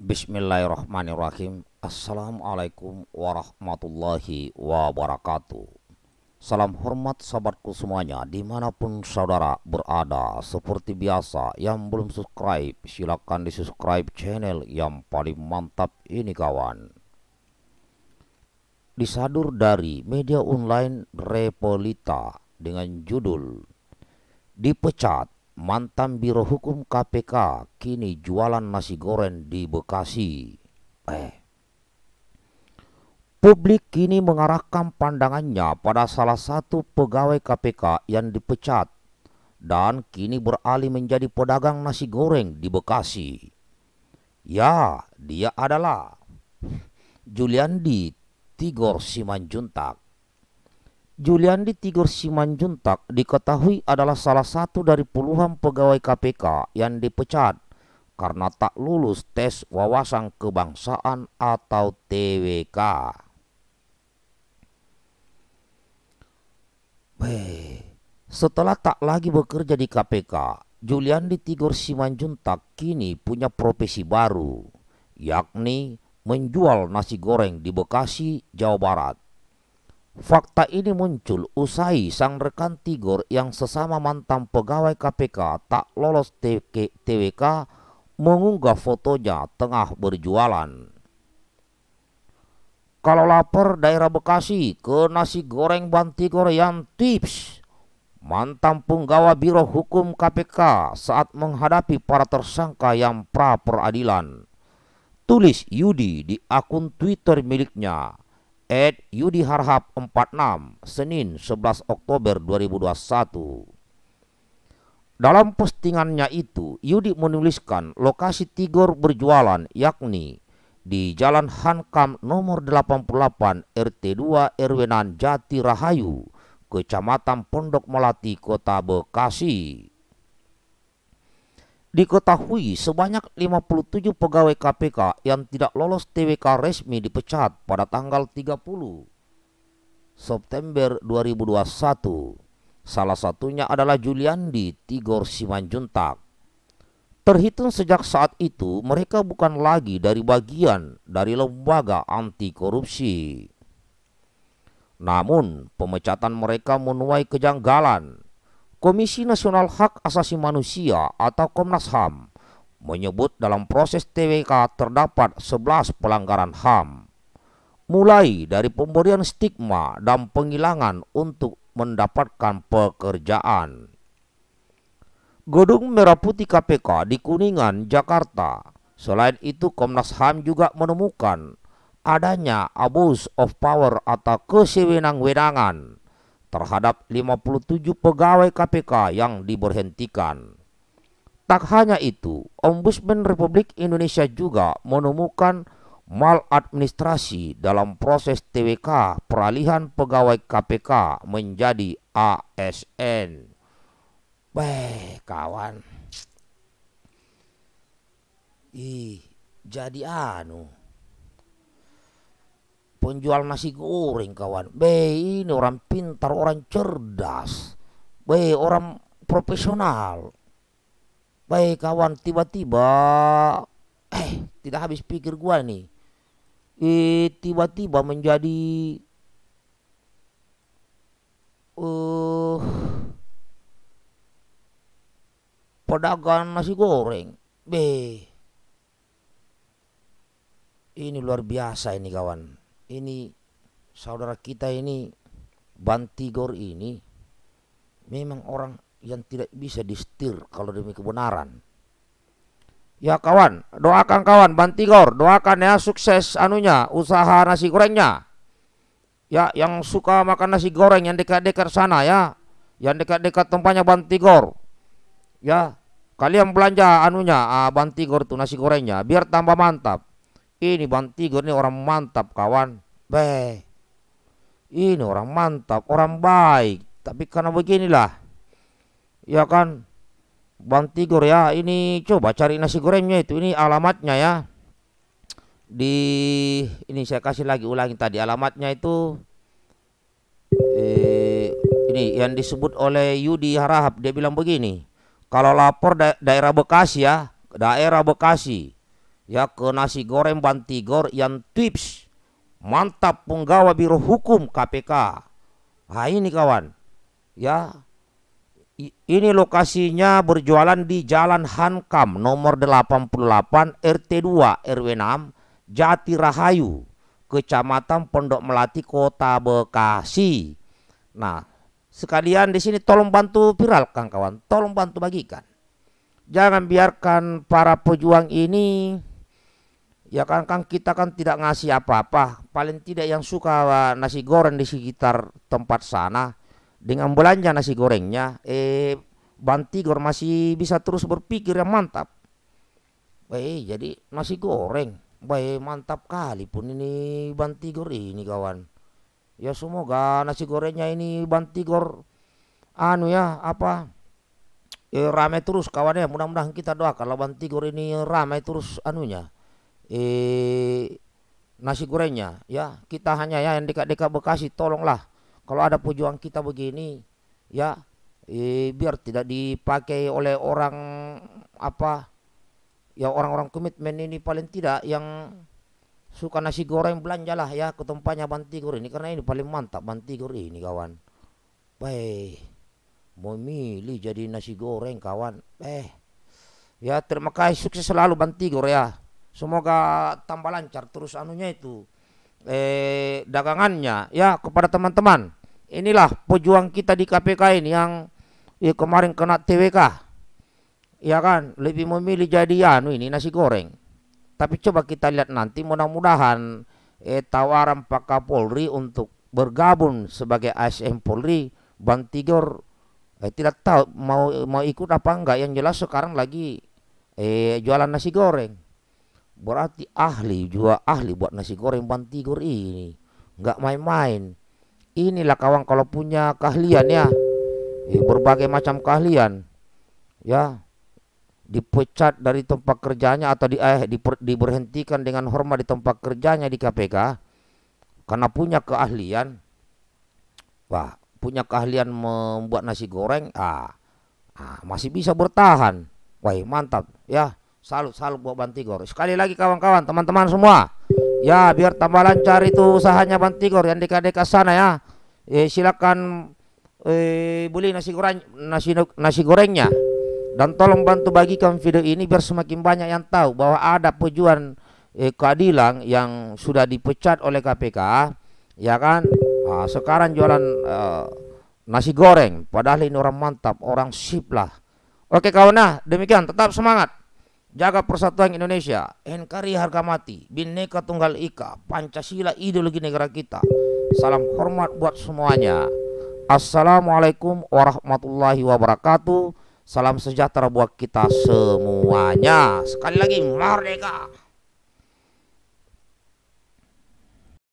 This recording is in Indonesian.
Bismillahirrahmanirrahim Assalamualaikum warahmatullahi wabarakatuh Salam hormat sahabatku semuanya Dimanapun saudara berada Seperti biasa Yang belum subscribe Silahkan di subscribe channel yang paling mantap ini kawan Disadur dari media online Repolita Dengan judul Dipecat Mantan Biro Hukum KPK kini jualan nasi goreng di Bekasi. Eh. Publik kini mengarahkan pandangannya pada salah satu pegawai KPK yang dipecat dan kini beralih menjadi pedagang nasi goreng di Bekasi. Ya, dia adalah Juliandi Tigor Simanjuntak. Juliandi Tigor Simanjuntak diketahui adalah salah satu dari puluhan pegawai KPK yang dipecat karena tak lulus tes wawasan kebangsaan atau TWK. setelah tak lagi bekerja di KPK, Juliandi Tigor Simanjuntak kini punya profesi baru, yakni menjual nasi goreng di Bekasi, Jawa Barat. Fakta ini muncul usai sang rekan Tigor yang sesama mantan pegawai KPK tak lolos TWK mengunggah fotonya tengah berjualan. Kalau lapar daerah Bekasi ke nasi goreng Bantigor yang tips. Mantan penggawa Biro Hukum KPK saat menghadapi para tersangka yang pra peradilan. Tulis Yudi di akun Twitter miliknya at Yudi Harhab 46 Senin 11 Oktober 2021. Dalam postingannya itu, Yudi menuliskan lokasi Tigor berjualan yakni di Jalan Hankam nomor 88 RT 2 RW 6 Jati Rahayu, Kecamatan Pondok Melati, Kota Bekasi. Diketahui sebanyak 57 pegawai KPK yang tidak lolos TWK resmi dipecat pada tanggal 30 September 2021. Salah satunya adalah Juliandi Tigor Simanjuntak. Terhitung sejak saat itu, mereka bukan lagi dari bagian dari lembaga anti korupsi. Namun, pemecatan mereka menuai kejanggalan Komisi Nasional Hak Asasi Manusia atau Komnas HAM menyebut dalam proses TWK terdapat 11 pelanggaran HAM. Mulai dari pemberian stigma dan penghilangan untuk mendapatkan pekerjaan. Gedung Merah Putih KPK di Kuningan, Jakarta. Selain itu Komnas HAM juga menemukan adanya abuse of power atau kesewenang-wenangan terhadap 57 pegawai KPK yang diberhentikan. Tak hanya itu, Ombudsman Republik Indonesia juga menemukan maladministrasi dalam proses TWK peralihan pegawai KPK menjadi ASN. Baik, kawan. Ih, jadi anu penjual nasi goreng kawan be ini orang pintar orang cerdas be orang profesional baik kawan tiba-tiba eh tidak habis pikir gua nih eh tiba-tiba menjadi uh, pedagang nasi goreng be ini luar biasa ini kawan ini saudara kita ini Bantigor ini memang orang yang tidak bisa distir kalau demi kebenaran. Ya kawan, doakan kawan Bantigor, doakan ya sukses anunya, usaha nasi gorengnya. Ya yang suka makan nasi goreng yang dekat-dekat sana ya, yang dekat-dekat tempatnya Bantigor. Ya, kalian belanja anunya ah, Bantigor tuh nasi gorengnya biar tambah mantap. Ini Bantigor ini orang mantap kawan. Be, Ini orang mantap, orang baik. Tapi karena beginilah. Ya kan? Bang Tigor ya, ini coba cari nasi gorengnya itu. Ini alamatnya ya. Di ini saya kasih lagi ulangi tadi alamatnya itu eh ini yang disebut oleh Yudi Harahap dia bilang begini. Kalau lapor da daerah Bekasi ya, daerah Bekasi ya ke nasi goreng Bantigor yang tips mantap penggawa biro hukum KPK. Nah ini kawan, ya ini lokasinya berjualan di Jalan Hankam nomor 88 RT 2 RW 6 Jati Rahayu, Kecamatan Pondok Melati Kota Bekasi. Nah, sekalian di sini tolong bantu viralkan kawan, tolong bantu bagikan. Jangan biarkan para pejuang ini ya kan kan kita kan tidak ngasih apa-apa paling tidak yang suka eh, nasi goreng di sekitar tempat sana dengan belanja nasi gorengnya eh Bantigor masih bisa terus berpikir yang mantap baik jadi nasi goreng baik mantap kali pun ini Bantigor ini kawan ya semoga nasi gorengnya ini Bantigor anu ya apa eh, ramai terus kawan ya mudah-mudahan kita doakan kalau Bantigor ini ramai terus anunya eh, nasi gorengnya ya kita hanya ya yang dekat-dekat Bekasi tolonglah kalau ada pejuang kita begini ya eh, biar tidak dipakai oleh orang apa ya orang-orang komitmen ini paling tidak yang suka nasi goreng belanjalah ya ke tempatnya Bantigur ini karena ini paling mantap Bantigur ini kawan baik memilih jadi nasi goreng kawan eh ya terima kasih sukses selalu Bantigur ya Semoga tambah lancar terus anunya itu eh dagangannya ya kepada teman-teman. Inilah pejuang kita di KPK ini yang ya, kemarin kena TWK. Ya kan, lebih memilih jadi anu ini nasi goreng. Tapi coba kita lihat nanti mudah-mudahan eh, tawaran Pak Kapolri untuk bergabung sebagai ASN Polri Bantigor eh, tidak tahu mau mau ikut apa enggak yang jelas sekarang lagi eh jualan nasi goreng berarti ahli juga ahli buat nasi goreng bantigur ini nggak main-main inilah kawan kalau punya keahlian ya berbagai macam keahlian ya dipecat dari tempat kerjanya atau di, eh, diper, diberhentikan dengan hormat di tempat kerjanya di KPK karena punya keahlian wah punya keahlian membuat nasi goreng ah, ah masih bisa bertahan wah mantap ya Salut, salut buat Bantigor. Sekali lagi kawan-kawan, teman-teman semua. Ya, biar tambah lancar itu usahanya Bantigor yang dekat-dekat sana ya. Eh, silakan eh, beli nasi goreng nasi nasi gorengnya. Dan tolong bantu bagikan video ini biar semakin banyak yang tahu bahwa ada pejuang eh, keadilan yang sudah dipecat oleh KPK, ya kan? Nah, sekarang jualan eh, nasi goreng, padahal ini orang mantap, orang sip lah. Oke kawan, nah demikian tetap semangat. Jaga persatuan Indonesia, NKRI harga mati, Bhinneka Tunggal Ika, Pancasila ideologi negara kita. Salam hormat buat semuanya. Assalamualaikum warahmatullahi wabarakatuh. Salam sejahtera buat kita semuanya. Sekali lagi merdeka.